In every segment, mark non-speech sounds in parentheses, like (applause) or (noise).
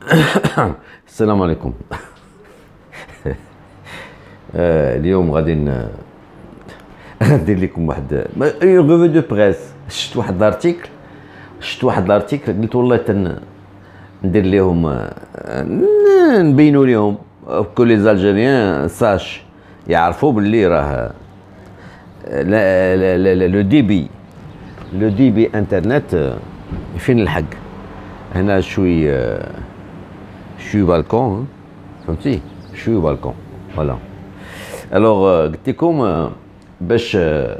(coughs) السلام عليكم (laughs) آه، اليوم غادي (laughs) ندير لكم واحد اون ريفو دو بريس شفت واحد الارتيكل شفت واحد الارتيكل قلت والله تن ندير لهم نبينوا لهم كل لي زالجيريان ساش يعرفوا باللي راه لو ديبي لو ديبي انترنت فين الحق هنا شويه آه، Je suis فهمتي balcon, hein. comme si je suis balcon. Voilà. Alors, قلت euh, لكم euh, باش euh,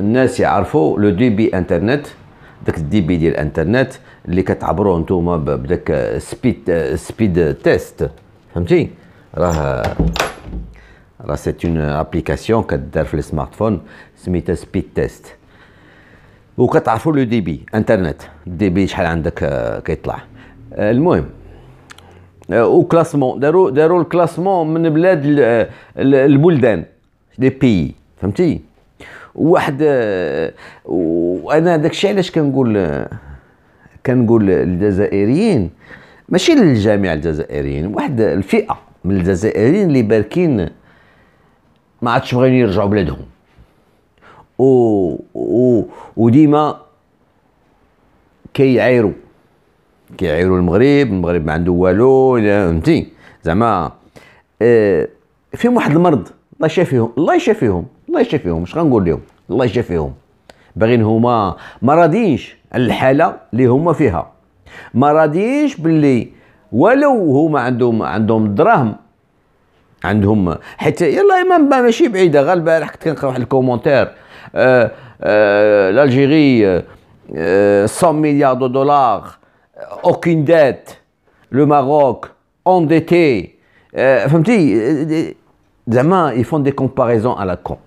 الناس يعرفوا لو دي بي انترنت داك الدي بي ديال الانترنت اللي كتعبروه نتوما بداك سبيد سبيد تيست فهمتي راه راه سي اون ابليكاسيون كدار في فون سميتها سبيد تيست وكتعرفوا لو دي بي انترنت الدي بي شحال عندك آه, كيطلع آه، المهم آه، او كلاسمون داروا داروا الكلاسمون من بلاد البلدان لي بيي فهمتي واحد آه، وانا داكشي علاش كنقول آه، كنقول للجزائريين ماشي للجامعة الجزائريين واحد الفئه من الجزائريين اللي باركين ما عادش باغيين يرجعوا بلادهم و, و... وديما كيعايروا كيعايروا المغرب المغرب ما عنده والو فهمتي زعما اه فيهم واحد المرض الله يشافيهم الله يشافيهم الله يشافيهم اش غنقول لهم الله يشافيهم باغيين هما ما راضيينش على الحاله اللي هما فيها ما راضيينش باللي ولو هما عندهم عندهم الدراهم عندهم حيت يلا ما ماشي بعيده غير البارح كنت كنقرا واحد الكومونتير آه آه الالجيري آه 100 آه، مليار دو دولار Euh, aucune dette, le Maroc endetté. Euh, enfin, euh, les ils font des comparaisons à la con.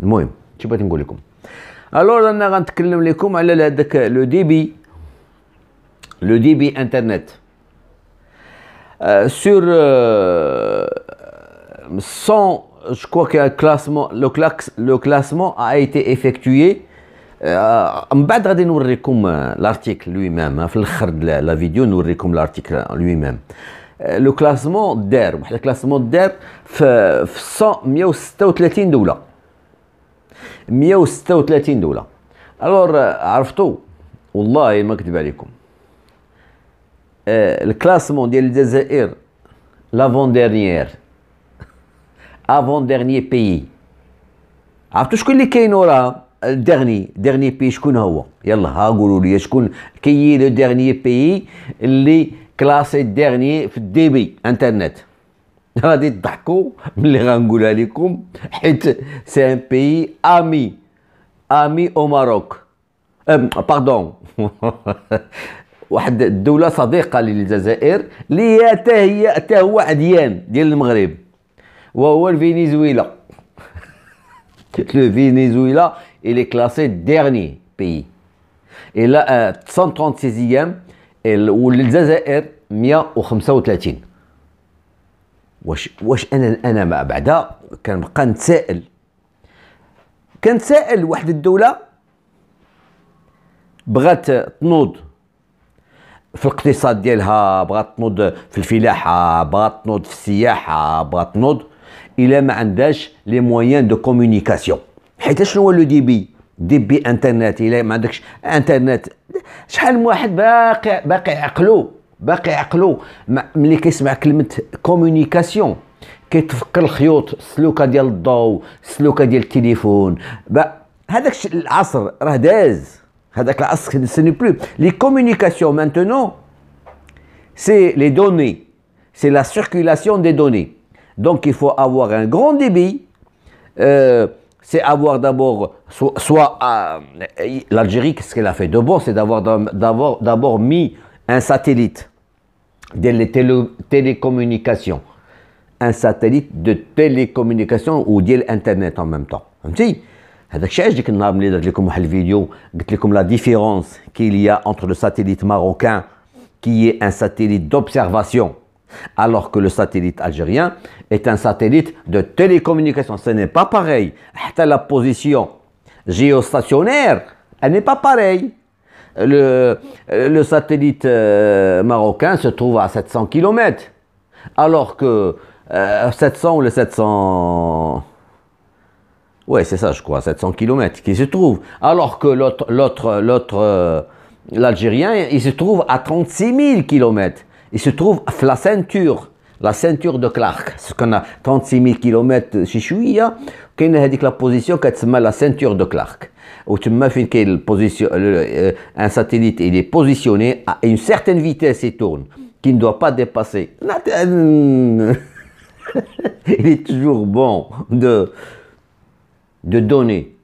Moi, je ne sais pas si vous Alors, on a parlé le débit, le débit Internet. Euh, sur 100, je crois que le classement, le, classe, le classement a été effectué آه، من بعد غادي نوريكم لارتيكل لوي ميم في الاخر لا فيديو نوريكم لارتيكل لوي ميم لو كلاسمون دار واحد الكلاسمون دار في في 136 دوله 136 دوله الور آه، عرفتوا والله ما كذب عليكم الكلاسمون آه، ديال الجزائر لافون ديرنيير افون ديرنيير بيي عرفتوا شكون اللي كاين وراها الدغني دغني بي شكون هو يلا ها قولوا لي شكون كي لو دغني بي اللي كلاسي دغني في الديبي انترنت غادي تضحكوا ملي غنقولها لكم حيت سي ان بي امي امي او ماروك باردون واحد الدوله صديقه للجزائر اللي حتى هي حتى هو عديان ديال المغرب وهو الفينيزويلا لو فينيزويلا il est classé dernier pays. Et là, 136e, والجزائر 135 واش واش انا انا ما بعدا كنبقى نتسائل كنتسائل واحد الدوله بغات تنوض في الاقتصاد ديالها بغات تنوض في الفلاحه بغات تنوض في السياحه بغات تنوض الا ما عندهاش لي موان دو كومونيكاسيون حيت شنو هو لو دي بي دي بي انترنت الا ما عندكش انترنت شحال من واحد باقي باقي عقلو باقي عقلو ملي كيسمع كلمه كومونيكاسيون كيتفكر الخيوط السلوكه ديال الضو السلوكه ديال التليفون هذاك العصر راه داز هذاك العصر سني بلو لي كومونيكاسيون مانتونو سي لي دوني سي لا سيركولاسيون دي دوني دونك il faut avoir un grand débit euh, c'est avoir d'abord, soit, euh, l'Algérie, ce qu'elle a fait de bon, c'est d'avoir d'abord mis un satellite des télécommunications, un satellite de télécommunications ou d'Internet en même temps. C'est هذاك la différence qu'il y a entre le satellite marocain qui est un satellite d'observation alors que le satellite algérien est un satellite de télécommunication. Ce n'est pas pareil. La position géostationnaire, elle n'est pas pareille. Le, satellite euh, marocain se trouve à 700 km, alors que 700 euh, ou 700... Ouais, c'est ça, je crois, 700 km qui se trouve. Alors que l'autre, l'autre, euh, l'Algérien, il se trouve à 36 000 km il se trouve à la ceinture, la ceinture de Clark, ce qu'on a 36 000 km chez Chouïa, hein. la position' la la de de سانتور où tu un satellite euh, Un satellite il est positionné à une certaine vitesse et tourne qui ne doit pas dépasser (laughs) il est toujours bon de de donner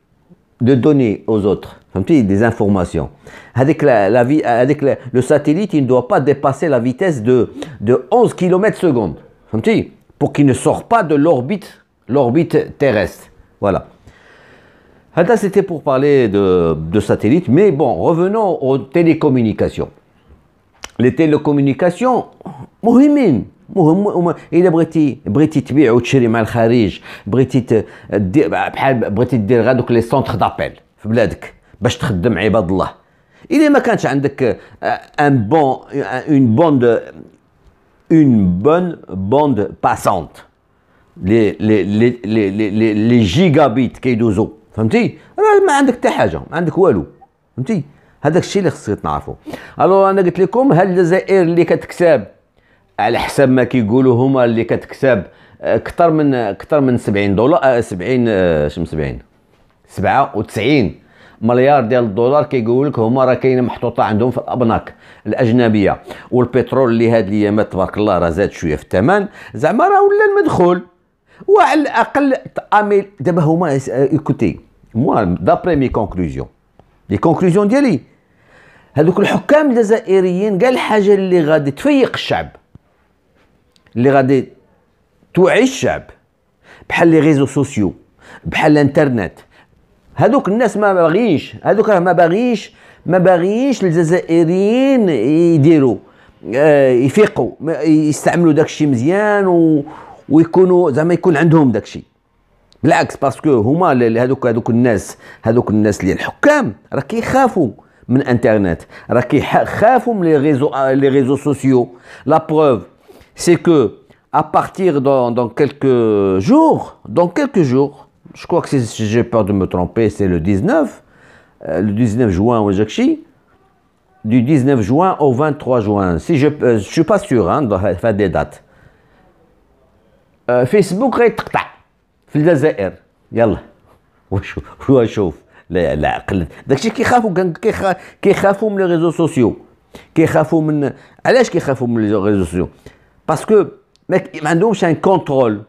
de donner aux autres des informations. Avec, la, le satellite, il ne doit pas dépasser la vitesse de, de 11 km secondes. pour qu'il ne sorte pas de l'orbite, l'orbite terrestre. Voilà. c'était pour parler de, de satellite. Mais bon, revenons aux télécommunications. Les télécommunications, mine. مهم وما اذا بغيتي بغيتي تبيع وتشري مع الخارج بغيتي دير بحال بغيتي دير غير دوك لي سونتر دابيل في بلادك باش تخدم عباد الله اذا ما كانش عندك ان بون اون بوند اون بون بوند باسونت لي لي لي لي لي, جيجابيت كيدوزو فهمتي راه ما عندك حتى حاجه ما عندك والو فهمتي هذاك الشيء اللي خصك تعرفو الو انا قلت لكم هل الجزائر اللي كتكسب على حساب ما كيقولوا هما اللي كتكسب اكثر آه، من اكثر من 70 دولار 70 شم 70 97 مليار ديال الدولار كيقول لك هما راه كاينه محطوطه عندهم في الابناك الاجنبيه والبترول اللي هاد الايامات تبارك الله راه زاد شويه في الثمن زعما راه ولا المدخول وعلى الاقل تامل دابا هما آه، ايكوتي مو دابري مي كونكلوزيون لي كونكلوزيون ديالي هذوك الحكام الجزائريين قال حاجه اللي غادي تفيق الشعب اللي غادي توعي الشعب بحال لي ريزو سوسيو بحال الانترنت هذوك الناس ما باغيش هذوك راه ما باغيش ما باغيش الجزائريين يديروا آه يفيقوا يستعملوا داك الشيء مزيان و ويكونوا زعما يكون عندهم داك الشيء بالعكس باسكو هما هذوك هذوك الناس هذوك الناس اللي الحكام راه كيخافوا من انترنت راه كيخافوا من لي ريزو آه، لي ريزو سوسيو لا بروف c'est que à partir dans, quelques jours, dans quelques jours, je crois que j'ai peur de me tromper, c'est le 19, euh, le 19 juin au du 19 juin au 23 juin. Si je ne euh, suis pas sûr hein, dans la des dates. Euh, Facebook est في الجزائر qui وشوف وشوف لا لا عقل داكشي كيخافوا كيخافوا من لي ريزو سوسيو كيخافوا من علاش كيخافوا من لي réseaux sociaux parce que, mec, c'est un contrôle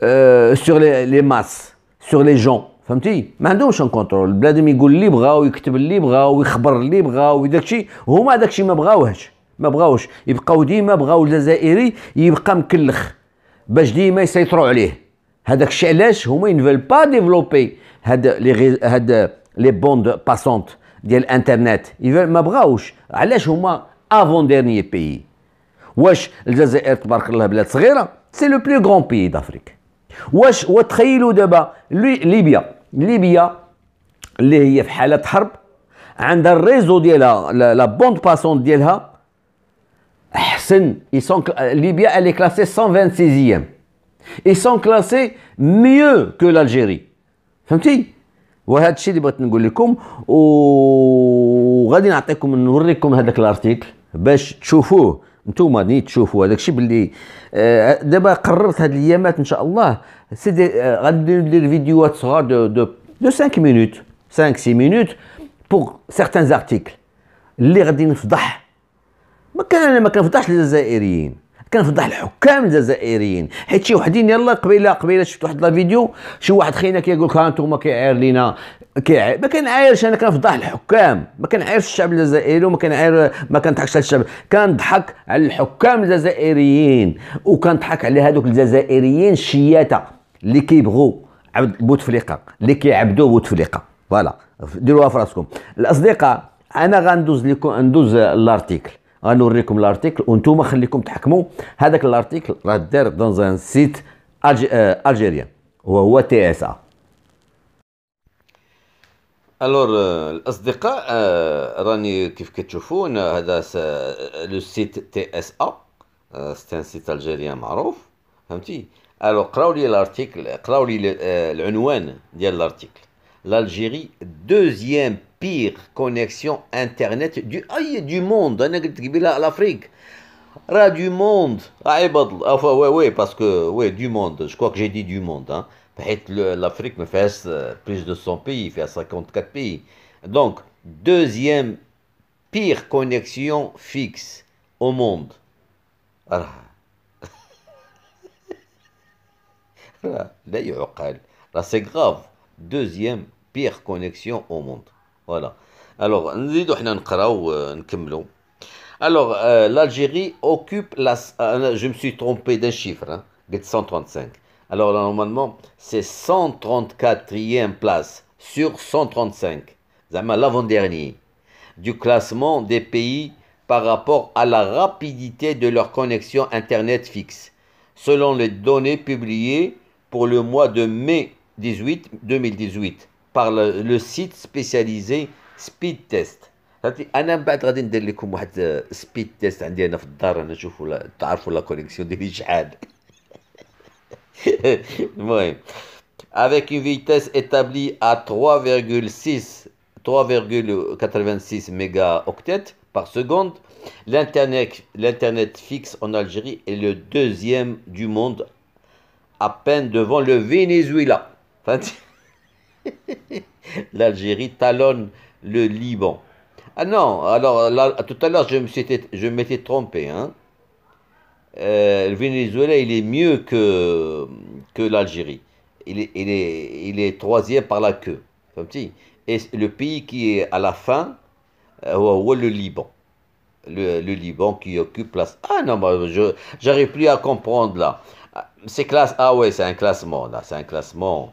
sur les, masses, sur les gens. فهمتي ما عندهمش كونترول بلادهم يقول اللي بغاو ويكتب اللي بغاو ويخبر اللي بغاو وداكشي هما داكشي ما بغاوهش ما بغاوش يبقاو ديما بغاو الجزائري يبقى مكلخ باش ديما يسيطروا عليه هذاك الشيء علاش هما ينفل با ديفلوبي هاد لي هاد لي بوند باسونت ديال الانترنت ما بغاوش علاش هما افون ديرني واش الجزائر تبارك الله بلاد صغيره سي لو بلو غون بي دافريك واش وتخيلوا دابا ليبيا ليبيا اللي هي في حاله حرب عندها الريزو ديالها لا بوند باسون ديالها احسن ليبيا الي كلاسي 126 اي سون كلاسي ميو كو لالجيري فهمتي وهذا الشيء اللي بغيت نقول لكم وغادي نعطيكم نوريكم هذاك الارتيكل باش تشوفوه نتوما ني تشوفوا هذاك الشيء باللي آه، دابا قررت هذه الايامات ان شاء الله سيدي آه، غندير فيديوهات صغار دو دو دو 5 مينوت 5 6 مينوت بوغ سيغتان زارتيكل اللي غادي نفضح ما كان انا ما كنفضحش الجزائريين كنفضح الحكام الجزائريين حيت شي وحدين يلا قبيله قبيله شفت واحد لا فيديو شي واحد خينا كيقول لك ها انتم كيعاير لينا كيعاير ما كنعايرش انا كنفضح الحكام ما كنعايرش الشعب الجزائري وما كنعاير ما كنضحكش على الشعب كنضحك على الحكام الجزائريين وكنضحك على هذوك الجزائريين الشياته اللي كيبغوا عبد بوتفليقه اللي كيعبدوا بوتفليقه فوالا ديروها في راسكم الاصدقاء انا غندوز لكم ندوز لارتيكل غنوريكم الارتيكل وانتم خليكم تحكموا هذاك الارتيكل راه دار دون ان سيت الجيريان وهو تي اس ا الور euh, الاصدقاء آه، راني كيف كتشوفون هذا لو سيت تي اس ا سيت ان سيت الجيريان معروف فهمتي الو قراو لي الارتيكل قراو لي آه، العنوان ديال الارتيكل l'Algérie, deuxième pire connexion Internet du, du monde. Hein, L'Afrique. Ra du monde. Ah, enfin, eh, ah, ouais, ouais, parce que, ouais, du monde. Je crois que j'ai dit du monde. Hein. L'Afrique me fait plus de 100 pays, fait 54 pays. Donc, deuxième pire connexion fixe au monde. (laughs) D'ailleurs, là c'est grave. Deuxième pire connexion au monde. Voilà. Alors, euh, Alors, euh, l'Algérie occupe la. Euh, je me suis trompé d'un chiffre, hein, 135. Alors, normalement, c'est 134e place sur 135. L'avant-dernier du classement des pays par rapport à la rapidité de leur connexion Internet fixe, selon les données publiées pour le mois de mai 18, 2018 par le, site spécialisé Speedtest. test انا من بعد غادي ندير لكم واحد سبيد تيست عندي انا في الدار انا تعرفوا لا كونيكسيون ديالي شحال المهم avec une vitesse établie à 3,6 3,86 mégaoctets par seconde. L'Internet fixe en Algérie est le deuxième du monde, à peine devant le Venezuela. (laughs) L'Algérie talonne le Liban. Ah non, alors tout à l'heure, je m'étais trompé. Hein. Euh, le Venezuela, il est mieux que, que l'Algérie. Il est, il, est, il est troisième par la queue. comme Et le pays qui est à la fin, euh, le Liban. Le, Liban qui occupe place. Ah non, je j'arrive plus à comprendre là. Ah, c'est classe... Ah ouais, c'est un classement là, c'est un classement.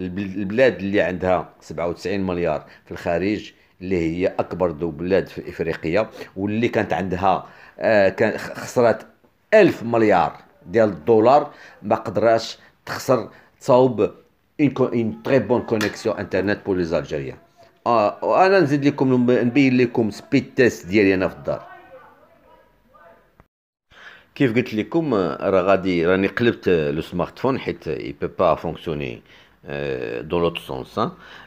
البلاد اللي عندها 97 مليار في الخارج اللي هي اكبر دو بلاد في افريقيا واللي كانت عندها خسرات آه، كان 1000 مليار ديال الدولار ما قدراش تخسر تصاوب اون تري بون كونيكسيون انترنت بور لي زالجيريان وانا نزيد لكم نبين لكم سبيد تيست ديالي انا في الدار كيف قلت لكم آه، راه غادي راني قلبت آه، لو سمارتفون حيت اي با فونكسيوني دون لوت سونس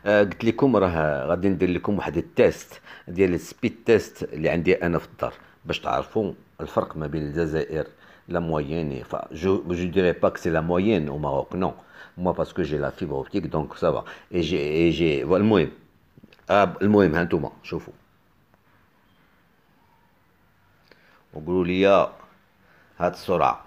قلت لكم راه غادي ندير لكم واحد التيست ديال السبيد تيست اللي عندي انا في الدار باش تعرفوا الفرق ما بين الجزائر لا مويان ف جو جو ديري با كسي لا مويان او ماروك نو مو باسكو جي لا فيبر اوبتيك دونك سافا اي جي اي جي المهم المهم ها نتوما شوفوا وقولوا لي هاد السرعه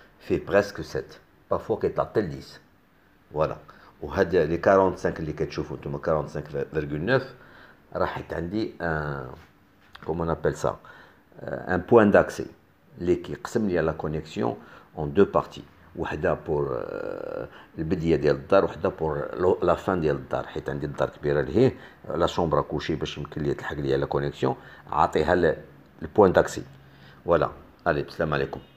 fait presque 7. Parfois, il est à 10. Voilà. Et les 45, les 45, 45,9, un, comment on appelle ça, euh, un point d'accès. qui il y a la connexion en deux parties. Une pour euh, le bédier de la une pour la fin de la Il y a une la chambre à coucher, pour qu'il y ait la connexion. Il y a le point d'accès. Voilà. Allez, salam alaikum.